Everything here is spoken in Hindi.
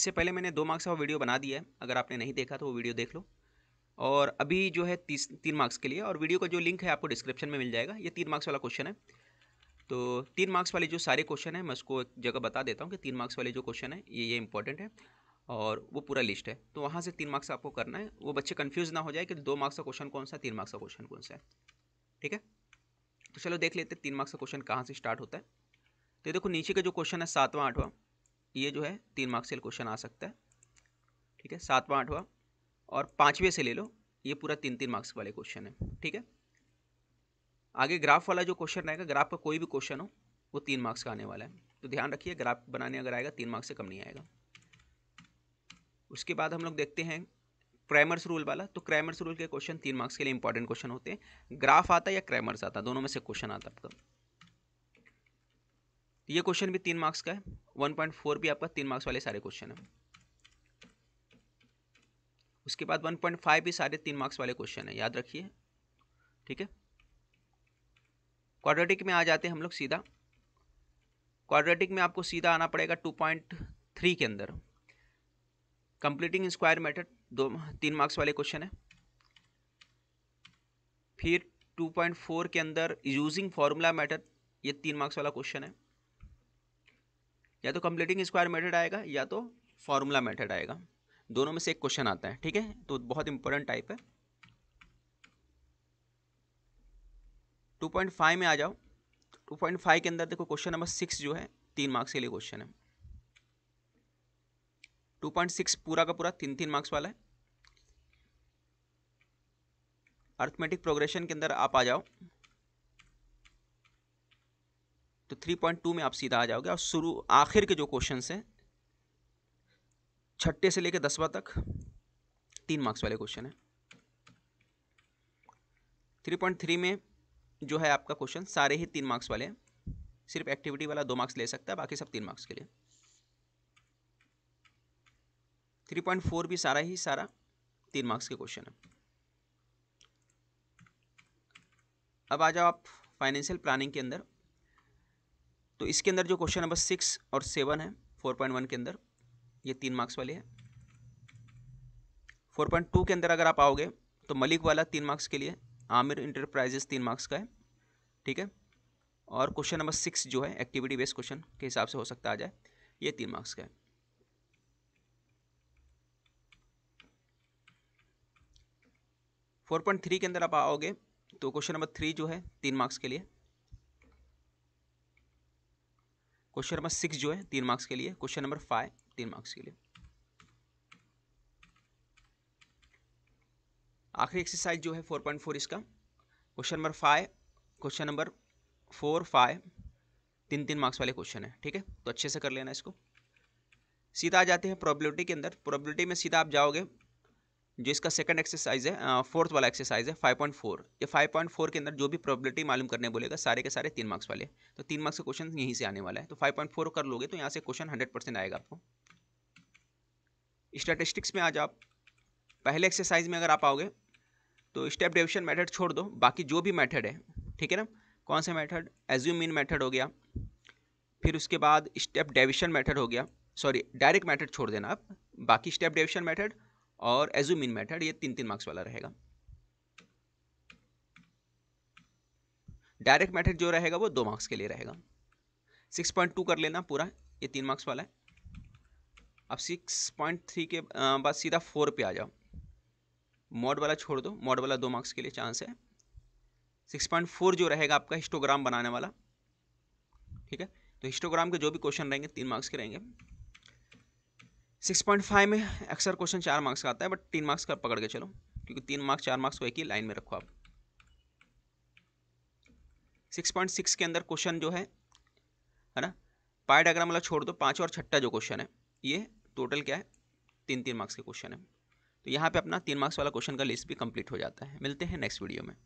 इससे पहले मैंने दो मार्क्स का वीडियो बना दिया है अगर आपने नहीं देखा तो वो वीडियो देख लो और अभी जो है तीस तीन मार्क्स के लिए और वीडियो का जो लिंक है आपको डिस्क्रिप्शन में मिल जाएगा ये तीन मार्क्स वाला क्वेश्चन है तो तीन मार्क्स वाले जो सारे क्वेश्चन है मैं उसको एक जगह बता देता हूँ कि तीन मार्क्स वाले जो क्वेश्चन है ये ये इंपॉर्टेंट है और वो पूरा लिस्ट है तो वहाँ से तीन मार्क्स आपको करना है वो बच्चे कन्फ्यूज़ ना हो जाए कि दो मार्क्स का क्वेश्चन कौन सा तीन मार्क्स का क्वेश्चन कौन सा है ठीक है तो चलो देख लेते हैं तीन मार्क्स का क्वेश्चन कहाँ से स्टार्ट होता है तो देखो नीचे का जो क्वेश्चन है सातवां आठवां ये जो है तीन मार्क्स का क्वेश्चन आ सकता है ठीक है सातवां आठवां और पाँचवें से ले लो ये पूरा तीन तीन मार्क्स वाले क्वेश्चन है ठीक है आगे ग्राफ वाला जो क्वेश्चन रहेगा ग्राफ का कोई भी क्वेश्चन हो वो तीन मार्क्स का आने वाला है तो ध्यान रखिए ग्राफ बनाने अगर आएगा तीन मार्क्स से कम नहीं आएगा उसके बाद हम लोग देखते हैं क्रैमर्स रूल वाला तो क्रैमर्स रूल के क्वेश्चन तीन मार्क्स के लिए इंपॉर्टेंट क्वेश्चन होते हैं ग्राफ आता या क्रैमर्स आता दोनों में से क्वेश्चन आता आपका ये क्वेश्चन भी तीन मार्क्स का है वन पॉइंट फोर भी आपका तीन मार्क्स वाले सारे क्वेश्चन है उसके बाद वन पॉइंट फाइव भी सारे तीन मार्क्स वाले क्वेश्चन है याद रखिए ठीक है क्वाड्रेटिक में आ जाते हैं हम लोग सीधा क्वाड्रेटिक में आपको सीधा आना पड़ेगा टू पॉइंट थ्री के अंदर कंप्लीटिंग स्क्वायर मेथड दो तीन मार्क्स वाले क्वेश्चन है फिर 2.4 के अंदर यूजिंग फार्मूला मेथड ये तीन मार्क्स वाला क्वेश्चन है या तो कंप्लीटिंग स्क्वायर मेथड आएगा या तो फार्मूला मेथड आएगा दोनों में से एक क्वेश्चन आता है ठीक है तो बहुत इंपॉर्टेंट टाइप है 2.5 में आ जाओ 2.5 के अंदर देखो क्वेश्चन नंबर सिक्स जो है तीन मार्क्स के लिए क्वेश्चन है 2.6 पूरा का पूरा तीन तीन मार्क्स वाला है अर्थमेटिक प्रोग्रेशन के अंदर आप आ जाओ तो 3.2 में आप सीधा आ जाओगे और शुरू आखिर के जो क्वेश्चन हैं छठे से लेकर दसवा तक तीन मार्क्स वाले क्वेश्चन हैं 3.3 में जो है आपका क्वेश्चन सारे ही तीन मार्क्स वाले हैं सिर्फ एक्टिविटी वाला दो मार्क्स ले सकता है बाकी सब तीन मार्क्स के लिए 3.4 भी सारा ही सारा तीन मार्क्स के क्वेश्चन है अब आ जाओ आप फाइनेंशियल प्लानिंग के अंदर तो इसके अंदर जो क्वेश्चन नंबर सिक्स और सेवन है फोर पॉइंट वन के अंदर ये तीन मार्क्स वाले हैं फोर पॉइंट टू के अंदर अगर आप आओगे तो मलिक वाला तीन मार्क्स के लिए आमिर इंटरप्राइजेस तीन मार्क्स का है ठीक है और क्वेश्चन नंबर सिक्स जो है एक्टिविटी बेस्ड क्वेश्चन के हिसाब से हो सकता आ जाए ये तीन मार्क्स का है फोर पॉइंट थ्री के अंदर आप आओगे तो क्वेश्चन नंबर थ्री जो है तीन मार्क्स के लिए क्वेश्चन नंबर सिक्स जो है तीन मार्क्स के लिए क्वेश्चन नंबर फाइव तीन मार्क्स के लिए आखिरी एक्सरसाइज जो है फोर पॉइंट फोर इसका question number five question number four five तीन तीन मार्क्स वाले क्वेश्चन है ठीक है तो अच्छे से कर लेना इसको सीधा आ जाते हैं प्रोबेबिलिटी के अंदर प्रोबेबिलिटी में सीधा आप जाओगे जो इसका सेकंड एक्सरसाइज है फोर्थ वाला एक्सरसाइज है 5.4 ये 5.4 के अंदर जो भी प्रोबेबिलिटी मालूम करने बोलेगा सारे के सारे तीन मार्क्स वाले तो तीन मार्क्स का क्वेश्चन यहीं से आने वाला है तो 5.4 कर लोगे तो यहाँ से क्वेश्चन 100 परसेंट आएगा आपको स्टैटिस्टिक्स में आज आप पहले एक्सरसाइज में अगर आप आओगे तो स्टेप डिविशन मैथड छोड़ दो बाकी जो भी मैथड है ठीक है ना कौन सा मैथड एज्यूम मीन मैथड हो गया फिर उसके बाद स्टेप डिविशन मैथड हो गया सॉरी डायरेक्ट मैथड छोड़ देना आप बाकी स्टेप डेविशन मैथड और एजूम इन मेथड ये तीन तीन मार्क्स वाला रहेगा डायरेक्ट मेथड जो रहेगा वो दो मार्क्स के लिए रहेगा सिक्स पॉइंट टू कर लेना पूरा ये तीन मार्क्स वाला है अब सिक्स पॉइंट थ्री के बाद सीधा फोर पे आ जाओ मॉड वाला छोड़ दो मॉड वाला दो मार्क्स के लिए चांस है सिक्स पॉइंट फोर जो रहेगा आपका हिस्टोग्राम बनाने वाला ठीक है तो हिस्टोग्राम के जो भी क्वेश्चन रहेंगे तीन मार्क्स के रहेंगे सिक्स पॉइंट फाइव में अक्सर क्वेश्चन चार मार्क्स का आता है बट तीन मार्क्स का पकड़ के चलो क्योंकि तीन मार्क्स चार मार्क्स को तो एक ही लाइन में रखो आप सिक्स पॉइंट सिक्स के अंदर क्वेश्चन जो है है ना पाए डायग्राम वाला छोड़ दो पाँच और छठा जो क्वेश्चन है ये टोटल क्या है तीन तीन मार्क्स के क्वेश्चन है तो यहाँ पे अपना तीन मार्क्स वाला क्वेश्चन का लिस्ट भी कंप्लीट हो जाता है मिलते हैं नेक्स्ट वीडियो में